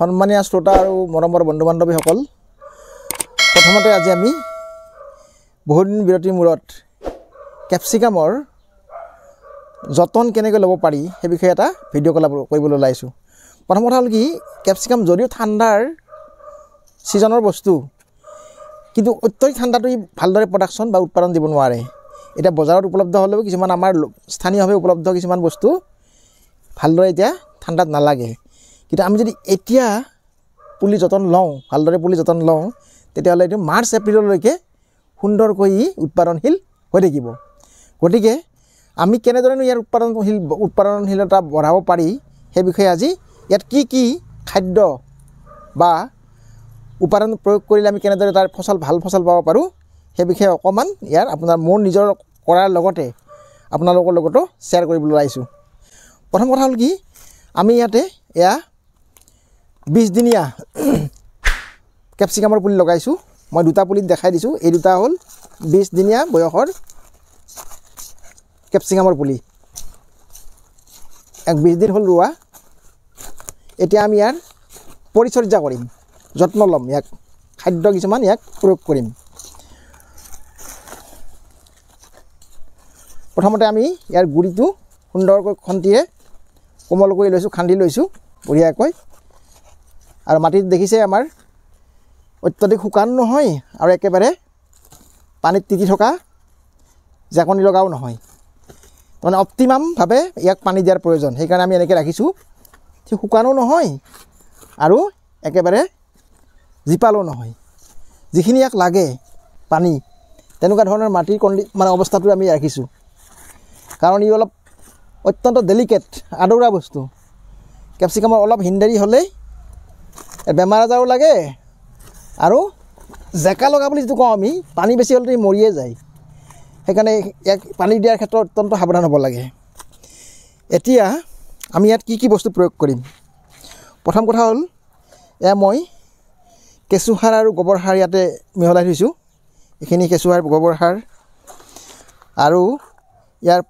সন্মানীয় শ্ৰোতা আৰু মৰমৰ বন্ধু বান্ধৱীসকল প্ৰথমতে আজি আমি বহুদিন বিৰতিৰ মূৰত কেপচিকামৰ যতন কেনেকৈ ল'ব পাৰি সেই বিষয়ে এটা ভিডিঅ' কল কৰিবলৈ ওলাইছোঁ প্ৰথম কথা হ'ল কি কেপচিকাম যদিও ঠাণ্ডাৰ ছিজনৰ বস্তু কিন্তু অত্যধিক ঠাণ্ডাটো ই ভালদৰে প্ৰডাকশ্যন বা উৎপাদন দিব নোৱাৰে এতিয়া বজাৰত উপলব্ধ হ'লেও কিছুমান আমাৰ স্থানীয়ভাৱে উপলব্ধ কিছুমান বস্তু ভালদৰে এতিয়া ঠাণ্ডাত নালাগে কিন্তু আমি যদি এতিয়া পুলি যতন লওঁ ভালদৰে পুলি যতন লওঁ তেতিয়াহ'লে এইটো মাৰ্চ এপ্ৰিললৈকে সুন্দৰকৈ ই উৎপাদনশীল হৈ থাকিব গতিকে আমি কেনেদৰেনো ইয়াৰ উৎপাদনশীল উৎপাদনশীলতা বঢ়াব পাৰি সেই বিষয়ে আজি ইয়াত কি কি খাদ্য বা উপাদান প্ৰয়োগ কৰিলে আমি কেনেদৰে তাৰ ফচল ভাল ফচল পাব পাৰোঁ সেই বিষয়ে অকণমান ইয়াৰ আপোনাৰ মোৰ নিজৰ কৰাৰ লগতে আপোনালোকৰ লগতো শ্বেয়াৰ কৰিবলৈ ওলাইছোঁ প্ৰথম কথা হ'ল কি আমি ইয়াতে এয়া বিশদিনীয়া কেপচিকামৰ পুলি লগাইছোঁ মই দুটা পুলিত দেখাই দিছোঁ এই দুটা হ'ল বিশদিনীয়া বয়সৰ কেপচিকামৰ পুলি এক বিছ দিন হ'ল ৰোৱা এতিয়া আমি ইয়াৰ পৰিচৰ্যা কৰিম যত্ন ল'ম ইয়াক খাদ্য কিছুমান ইয়াক প্ৰয়োগ কৰিম প্ৰথমতে আমি ইয়াৰ গুৰিটো সুন্দৰকৈ খন্তিৰে কোমল কৰি লৈছোঁ খান্দি লৈছোঁ বঢ়িয়াকৈ আৰু মাটিত দেখিছে আমাৰ অত্যাধিক শুকান নহয় আৰু একেবাৰে পানীত তিতি থকা জাকনি লগাও নহয় মানে অপ্টিমামভাৱে ইয়াক পানী দিয়াৰ প্ৰয়োজন সেইকাৰণে আমি এনেকৈ ৰাখিছোঁ ঠিক শুকানো নহয় আৰু একেবাৰে জীপালো নহয় যিখিনি ইয়াক লাগে পানী তেনেকুৱা ধৰণৰ মাটিৰ কণ্ডি মানে অৱস্থাটো আমি ৰাখিছোঁ কাৰণ ই অলপ অত্যন্ত ডেলিকেট আদৰুৱা বস্তু কেপচিকামৰ অলপ হিন্দেৰি হ'লেই বেমাৰ আজাৰো লাগে আৰু জেকা লগা বুলি যিটো কওঁ আমি পানী বেছি হ'লেতো মৰিয়ে যায় সেইকাৰণে ইয়াক পানী দিয়াৰ ক্ষেত্ৰত অত্যন্ত সাৱধান হ'ব লাগে এতিয়া আমি ইয়াত কি কি বস্তু প্ৰয়োগ কৰিম প্ৰথম কথা হ'ল এয়া মই কেঁচুসাৰ আৰু গোবৰ সাৰ ইয়াতে মিহলাই থৈছোঁ এইখিনি কেঁচুসাৰ গোবৰ সাৰ আৰু ইয়াৰ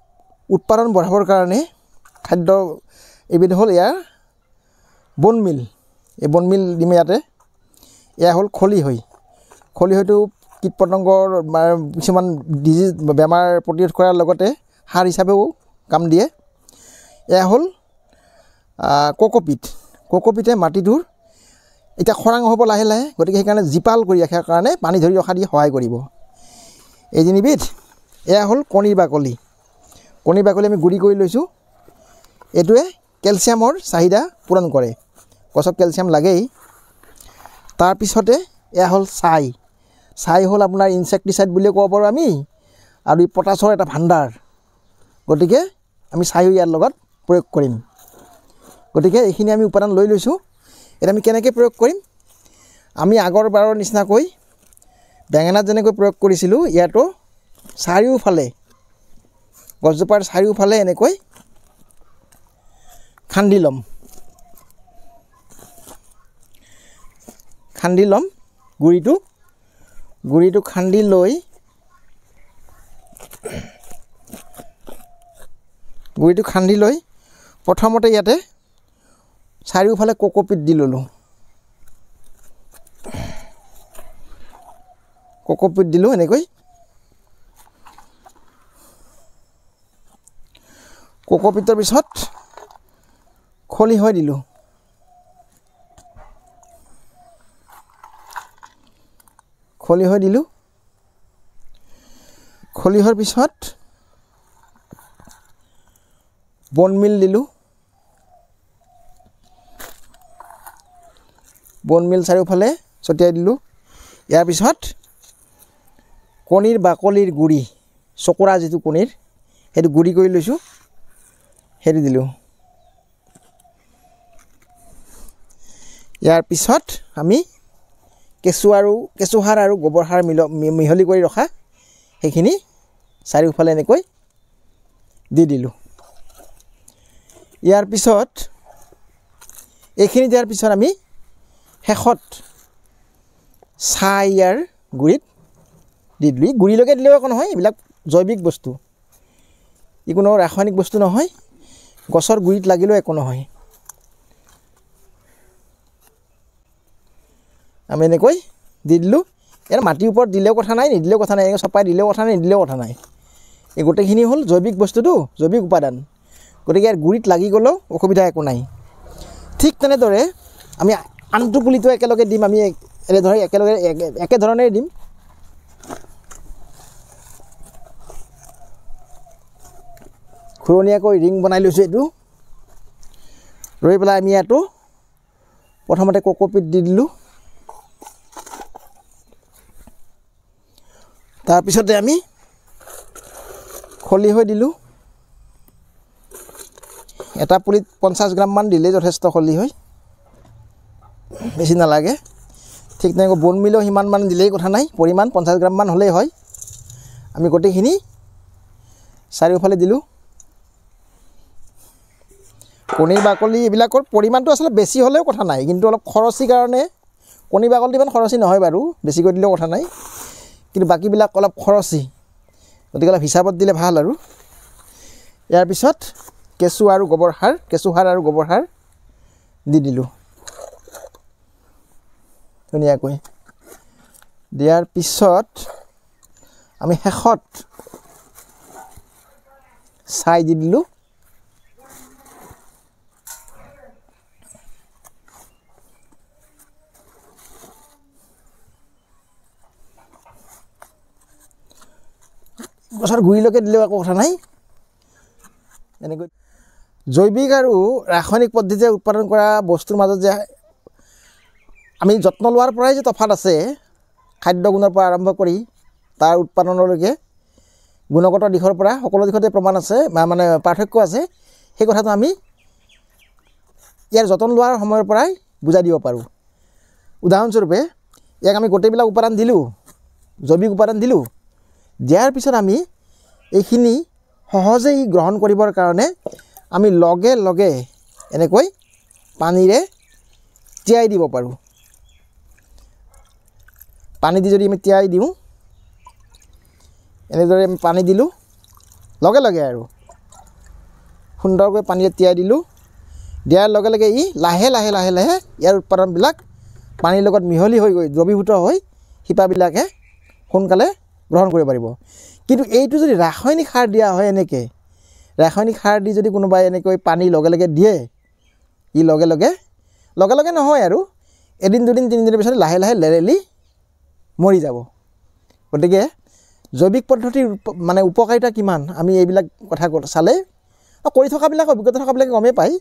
উৎপাদন বঢ়াবৰ কাৰণে খাদ্য এইবিধ হ'ল ইয়াৰ বনমিল এই বনমিল দিম ইয়াতে এয়া হ'ল খলিহৈ খলিহৈটো কীট পতংগৰ কিছুমান ডিজিজ বেমাৰ প্ৰতিৰোধ কৰাৰ লগতে সাৰ হিচাপেও কাম দিয়ে এয়া হ'ল ককপিট ককপিটে মাটিটোৰ এতিয়া খৰাং হ'ব লাহে লাহে গতিকে সেইকাৰণে জীপাল কৰি ৰখাৰ কাৰণে পানী ধৰি ৰখা দি সহায় কৰিব এইজনীবিধ এয়া হ'ল কণীৰ বাকলি কণীৰ বাকলি আমি গুৰি কৰি লৈছোঁ এইটোৱে কেলছিয়ামৰ চাহিদা পূৰণ কৰে গছত কেলছিয়াম লাগেই তাৰপিছতে এয়া হ'ল ছাই ছাই হ'ল আপোনাৰ ইনচেক্টিচাইড বুলিয়ে ক'ব পাৰোঁ আমি আৰু ই পটাছৰ এটা ভাণ্ডাৰ গতিকে আমি ছাইও ইয়াৰ লগত প্ৰয়োগ কৰিম গতিকে এইখিনি আমি উপাদান লৈ লৈছোঁ এতিয়া আমি কেনেকৈ প্ৰয়োগ কৰিম আমি আগৰ বাৰৰ নিচিনাকৈ বেঙেনাত যেনেকৈ প্ৰয়োগ কৰিছিলোঁ ইয়াতো চাৰিওফালে গছজোপাৰ চাৰিওফালে এনেকৈ খান্দি ল'ম খান্দি ল'ম গুড়িটো গুড়িটো খান্দি লৈ গুড়িটো খান্দি লৈ প্ৰথমতে ইয়াতে চাৰিওফালে ককপিট দি ল'লোঁ ককপিট দিলোঁ এনেকৈ ককপিটৰ পিছত খলিহৈ দিলোঁ খলিহৈ দিলোঁ খলিহৰ পিছত বনমিল দিলোঁ বনমিল চাৰিওফালে ছটিয়াই দিলোঁ ইয়াৰ পিছত কণীৰ বাকলিৰ গুড়ি চকুৰা যিটো কণীৰ সেইটো গুড়ি কৰি লৈছোঁ সেইটো দিলোঁ ইয়াৰ পিছত আমি কেঁচু আৰু কেঁচুসাৰ আৰু গোবৰ সাৰ মিল মিহলি কৰি ৰখা সেইখিনি চাৰিওফালে এনেকৈ দি দিলোঁ ইয়াৰ পিছত এইখিনি দিয়াৰ পিছত আমি শেষত চাহ ইয়াৰ গুৰিত দি দিলোঁ গুৰিলৈকে দিলেও একো নহয় এইবিলাক জৈৱিক বস্তু ই কোনো ৰাসায়নিক বস্তু নহয় গছৰ গুৰিত লাগিলেও একো নহয় আমি এনেকৈ দি দিলোঁ ইয়াত মাটিৰ ওপৰত দিলেও কথা নাই নিদিলেও কথা নাই এনেকৈ চপাই দিলেও কথা নাই নিদিলেও কথা নাই এই গোটেইখিনি হ'ল জৈৱিক বস্তুটো জৈৱিক উপাদান গতিকে ইয়াৰ গুৰিত লাগি গ'লেও অসুবিধা একো নাই ঠিক তেনেদৰে আমি আনটো পুলিটো একেলগে দিম আমি এনেধৰণে একেলগে একেধৰণে দিম ঘূৰণীয়াকৈ ৰিং বনাই লৈছোঁ এইটো ৰৈ পেলাই আমি ইয়াতো প্ৰথমতে ককপিত দি দিলোঁ তাৰপিছতে আমি খলিহৈ দিলোঁ এটা পুলিত পঞ্চাছ গ্ৰামমান দিলেই যথেষ্ট খলি খলিহৈ বেছি নালাগে ঠিক তেনেকৈ বন বনমিলেও সিমানমান দিলেই কথা নাই পৰিমাণ পঞ্চাছ গ্ৰামমান হ'লেই হয় আমি গোটেইখিনি চাৰিওফালে দিলোঁ কণী বাকলি এইবিলাকৰ পৰিমাণটো আচলতে বেছি হ'লেও কথা নাই কিন্তু অলপ খৰচী কাৰণে কণী বাকলিটো ইমান খৰচী নহয় বাৰু বেছিকৈ দিলেও কথা নাই কিন্তু বাকীবিলাক অলপ খৰচী গতিকে অলপ হিচাপত দিলে ভাল আৰু ইয়াৰ পিছত কেঁচু আৰু গোবৰ সাৰ কেঁচু সাৰ আৰু গোবৰ সাৰ দি দিলোঁ ধুনীয়াকৈ দিয়াৰ পিছত আমি শেষত ছাই দি দিলোঁ গছৰ গুৰিলৈকে দিলেও একো কথা নাই এনেকৈ জৈৱিক আৰু ৰাসায়নিক পদ্ধতিৰে উৎপাদন কৰা বস্তুৰ মাজত যে আমি যত্ন লোৱাৰ পৰাই যে তফাত আছে খাদ্য গুণৰ পৰা আৰম্ভ কৰি তাৰ উৎপাদনলৈকে গুণগত দিশৰ পৰা সকলো দিশতে প্ৰমাণ আছে মানে পাৰ্থক্য আছে সেই কথাটো আমি ইয়াৰ যতন লোৱাৰ সময়ৰ পৰাই বুজাই দিব পাৰোঁ উদাহৰণস্বৰূপে ইয়াক আমি গোটেইবিলাক উপাদান দিলোঁ জৈৱিক উপাদান দিলোঁ দিয়াৰ পিছত আমি এইখিনি সহজেই গ্ৰহণ কৰিবৰ কাৰণে আমি লগে লগে এনেকৈ পানীৰে তিয়াই দিব পাৰোঁ পানী দি যদি আমি তিয়াই দিওঁ এনেদৰে আমি পানী দিলোঁ লগে লগে আৰু সুন্দৰকৈ পানীৰে তিয়াই দিলোঁ দিয়াৰ লগে লগে ই লাহে লাহে লাহে লাহে ইয়াৰ উৎপাদনবিলাক পানীৰ লগত মিহলি হৈ গৈ দ্ৰৱীভূত হৈ শিপাবিলাকে সোনকালে গ্ৰহণ কৰিব পাৰিব কিন্তু এইটো যদি ৰাসায়নিক সাৰ দিয়া হয় এনেকৈ ৰাসায়নিক সাৰ দি যদি কোনোবাই এনেকৈ পানী লগে লগে দিয়ে ই লগে লগে লগে লগে নহয় আৰু এদিন দুদিন তিনিদিনৰ পিছত লাহে লাহে লেৰেলি মৰি যাব গতিকে জৈৱিক পদ্ধতিৰ মানে উপকাৰিতা কিমান আমি এইবিলাক কথা চালে কৰি থকাবিলাক অভিজ্ঞতা থকাবিলাকে গমেই পায়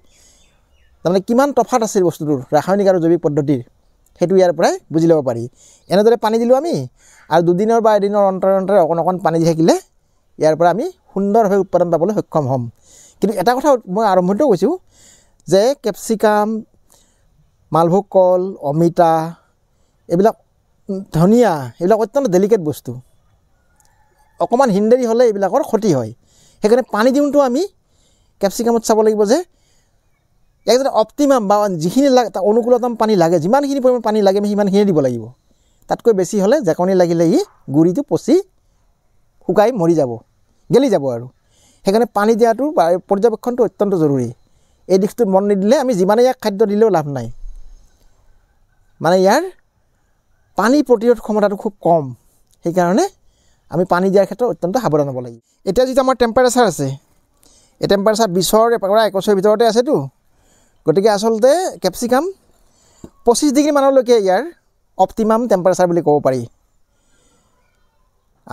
তাৰমানে কিমান তফাত আছিল বস্তুটোৰ ৰাসায়নিক আৰু জৈৱিক পদ্ধতিৰ সেইটো ইয়াৰ পৰাই বুজি ল'ব পাৰি এনেদৰে পানী দিলোঁ আমি আৰু দুদিনৰ বা এদিনৰ অন্তৰে অন্তৰে অকণ অকণ পানী দি থাকিলে ইয়াৰ পৰা আমি সুন্দৰভাৱে উৎপাদন পাবলৈ সক্ষম হ'ম কিন্তু এটা কথা মই আৰম্ভণিতে কৈছোঁ যে কেপচিকাম মালভোগ কল অমিতা এইবিলাক ধনিয়া এইবিলাক অত্যন্ত ডেলিকেট বস্তু অকণমান হিন্দেৰি হ'লে এইবিলাকৰ ক্ষতি হয় সেইকাৰণে পানী দিওঁতেও আমি কেপচিকামত চাব লাগিব যে একদম অপ্টিমাম বা যিখিনি লাগে অনুকূলতম পানী লাগে যিমানখিনি পৰিমাণ পানী লাগে আমি সিমানখিনি দিব লাগিব তাতকৈ বেছি হ'লে জেকনি লাগিলে ই গুৰিটো পচি শুকাই মৰি যাব গেলি যাব আৰু সেইকাৰণে পানী দিয়াটো পৰ্যবেক্ষণটো অত্যন্ত জৰুৰী এই দিশটোত মন নিদিলে আমি যিমানে ইয়াক খাদ্য দিলেও লাভ নাই মানে ইয়াৰ পানী প্ৰতিৰোধ ক্ষমতাটো খুব কম সেইকাৰণে আমি পানী দিয়াৰ ক্ষেত্ৰত অত্যন্ত সাৱধান হ'ব লাগিব এতিয়া যিটো আমাৰ টেম্পাৰেচাৰ আছে এই টেম্পাৰেচাৰ বিছৰ পৰা একৈছৰ ভিতৰতে আছেতো গতিকে আচলতে কেপচিকাম পঁচিছ ডিগ্ৰী ইয়াৰ অপ্টিমাম টেম্পাৰেচাৰ বুলি ক'ব পাৰি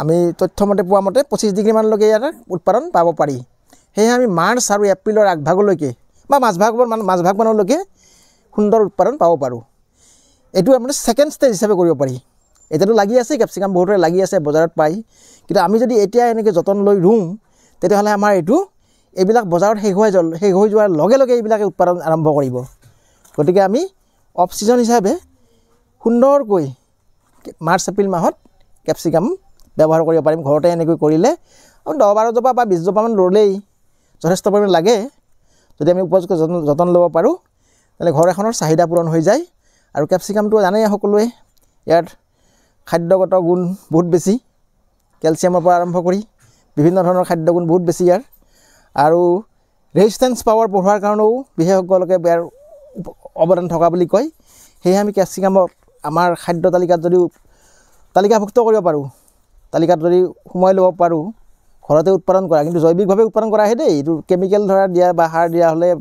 আমি তথ্যমতে পোৱা মতে পঁচিছ ডিগ্ৰীমানলৈকে ইয়াৰ উৎপাদন পাব পাৰি সেয়েহে আমি মাৰ্চ আৰু এপ্ৰিলৰ আগভাগলৈকে বা মাজভাগৰ মান মাজভাগমানলৈকে সুন্দৰ উৎপাদন পাব পাৰোঁ এইটো আপোনাৰ ছেকেণ্ড ষ্টেজ হিচাপে কৰিব পাৰি এতিয়াতো লাগি আছে কেপচিকাম বহুতৰে লাগি আছে বজাৰত পাই কিন্তু আমি যদি এতিয়া এনেকৈ যতন লৈ ৰুওঁ তেতিয়াহ'লে আমাৰ এইটো এইবিলাক বজাৰত শেষ হৈ যোৱা শেষ হৈ যোৱাৰ লগে লগে এইবিলাকে উৎপাদন আৰম্ভ কৰিব গতিকে আমি অফ ছিজন হিচাপে সুন্দৰকৈ মাৰ্চ এপ্ৰিল মাহত কেপচিকাম ব্যৱহাৰ কৰিব পাৰিম ঘৰতে এনেকৈ কৰিলে দহ বাৰজোপা বা বিছজোপামান ৰ'লেই যথেষ্ট পৰিমাণে লাগে যদি আমি উপযুক্ত যত্ন যতন ল'ব পাৰোঁ তেনে ঘৰ এখনৰ চাহিদা পূৰণ হৈ যায় আৰু কেপচিকামটো জানেই সকলোৱে ইয়াত খাদ্যগত গুণ বহুত বেছি কেলছিয়ামৰ পৰা আৰম্ভ কৰি বিভিন্ন ধৰণৰ খাদ্য গুণ বহুত বেছি ইয়াৰ আৰু ৰেজিষ্টেঞ্চ পাৱাৰ বঢ়োৱাৰ কাৰণেও বিশেষজ্ঞলোকে বেয়াৰ অৱদান থকা বুলি কয় সেয়েহে আমি কেপচিকামক আমাৰ খাদ্য তালিকাত যদি তালিকাভুক্ত কৰিব পাৰোঁ তালিকাত যদি সোমোৱাই ল'ব পাৰোঁ ঘৰতে উৎপাদন কৰা কিন্তু জৈৱিকভাৱে উৎপাদন কৰাহে দেই এইটো কেমিকেল ধৰা দিয়া বা সাৰ দিয়া হ'লে